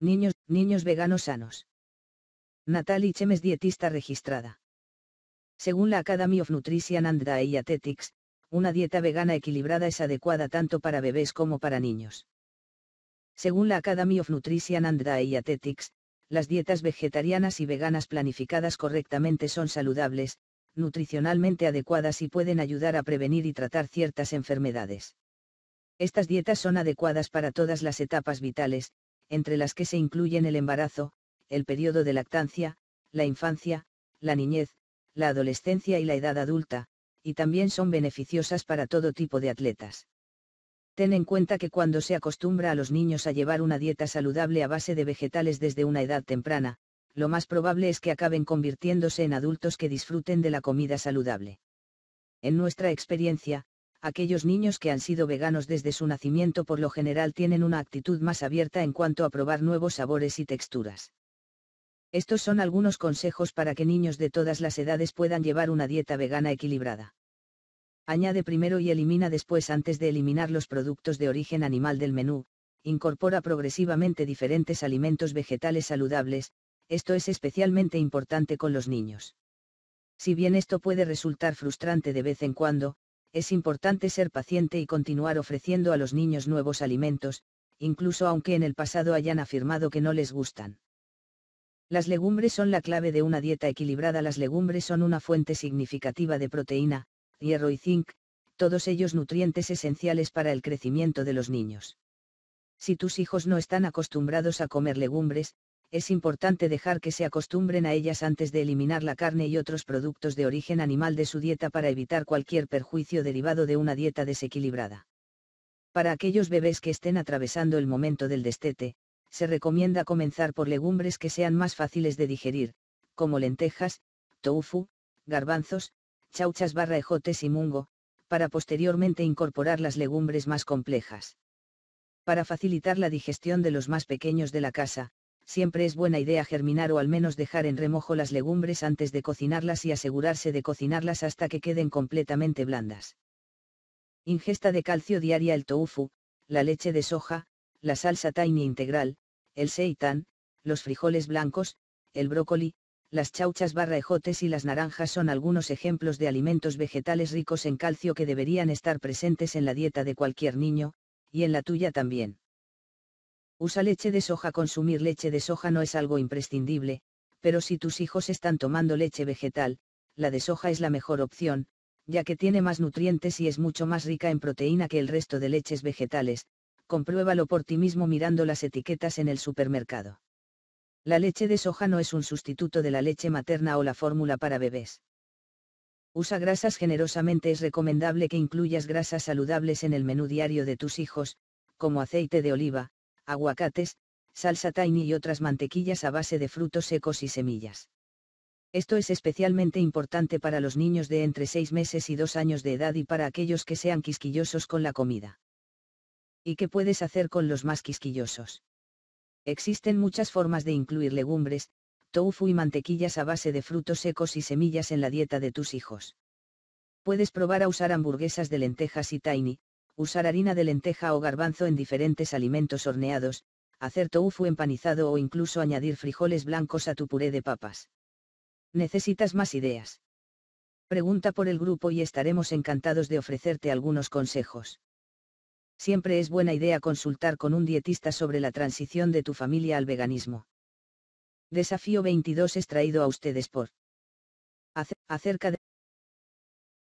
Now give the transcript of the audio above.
Niños, niños veganos sanos. Natalie Chemes dietista registrada. Según la Academy of Nutrition and Dietetics, una dieta vegana equilibrada es adecuada tanto para bebés como para niños. Según la Academy of Nutrition and Dietetics, las dietas vegetarianas y veganas planificadas correctamente son saludables, nutricionalmente adecuadas y pueden ayudar a prevenir y tratar ciertas enfermedades. Estas dietas son adecuadas para todas las etapas vitales, entre las que se incluyen el embarazo, el periodo de lactancia, la infancia, la niñez, la adolescencia y la edad adulta, y también son beneficiosas para todo tipo de atletas. Ten en cuenta que cuando se acostumbra a los niños a llevar una dieta saludable a base de vegetales desde una edad temprana, lo más probable es que acaben convirtiéndose en adultos que disfruten de la comida saludable. En nuestra experiencia, aquellos niños que han sido veganos desde su nacimiento por lo general tienen una actitud más abierta en cuanto a probar nuevos sabores y texturas. Estos son algunos consejos para que niños de todas las edades puedan llevar una dieta vegana equilibrada. Añade primero y elimina después antes de eliminar los productos de origen animal del menú, incorpora progresivamente diferentes alimentos vegetales saludables, esto es especialmente importante con los niños. Si bien esto puede resultar frustrante de vez en cuando, es importante ser paciente y continuar ofreciendo a los niños nuevos alimentos, incluso aunque en el pasado hayan afirmado que no les gustan. Las legumbres son la clave de una dieta equilibrada. Las legumbres son una fuente significativa de proteína, hierro y zinc, todos ellos nutrientes esenciales para el crecimiento de los niños. Si tus hijos no están acostumbrados a comer legumbres, es importante dejar que se acostumbren a ellas antes de eliminar la carne y otros productos de origen animal de su dieta para evitar cualquier perjuicio derivado de una dieta desequilibrada. Para aquellos bebés que estén atravesando el momento del destete, se recomienda comenzar por legumbres que sean más fáciles de digerir, como lentejas, tofu, garbanzos, chauchas barra ejotes y mungo, para posteriormente incorporar las legumbres más complejas. Para facilitar la digestión de los más pequeños de la casa, siempre es buena idea germinar o al menos dejar en remojo las legumbres antes de cocinarlas y asegurarse de cocinarlas hasta que queden completamente blandas. Ingesta de calcio diaria el tofu, la leche de soja, la salsa tiny integral, el seitan, los frijoles blancos, el brócoli, las chauchas barra ejotes y las naranjas son algunos ejemplos de alimentos vegetales ricos en calcio que deberían estar presentes en la dieta de cualquier niño, y en la tuya también. Usa leche de soja. Consumir leche de soja no es algo imprescindible, pero si tus hijos están tomando leche vegetal, la de soja es la mejor opción, ya que tiene más nutrientes y es mucho más rica en proteína que el resto de leches vegetales, compruébalo por ti mismo mirando las etiquetas en el supermercado. La leche de soja no es un sustituto de la leche materna o la fórmula para bebés. Usa grasas generosamente. Es recomendable que incluyas grasas saludables en el menú diario de tus hijos, como aceite de oliva, aguacates, salsa tiny y otras mantequillas a base de frutos secos y semillas. Esto es especialmente importante para los niños de entre 6 meses y 2 años de edad y para aquellos que sean quisquillosos con la comida. ¿Y qué puedes hacer con los más quisquillosos? Existen muchas formas de incluir legumbres, tofu y mantequillas a base de frutos secos y semillas en la dieta de tus hijos. Puedes probar a usar hamburguesas de lentejas y tahini, usar harina de lenteja o garbanzo en diferentes alimentos horneados, hacer tofu empanizado o incluso añadir frijoles blancos a tu puré de papas. ¿Necesitas más ideas? Pregunta por el grupo y estaremos encantados de ofrecerte algunos consejos. Siempre es buena idea consultar con un dietista sobre la transición de tu familia al veganismo. Desafío 22 es traído a ustedes por acerca de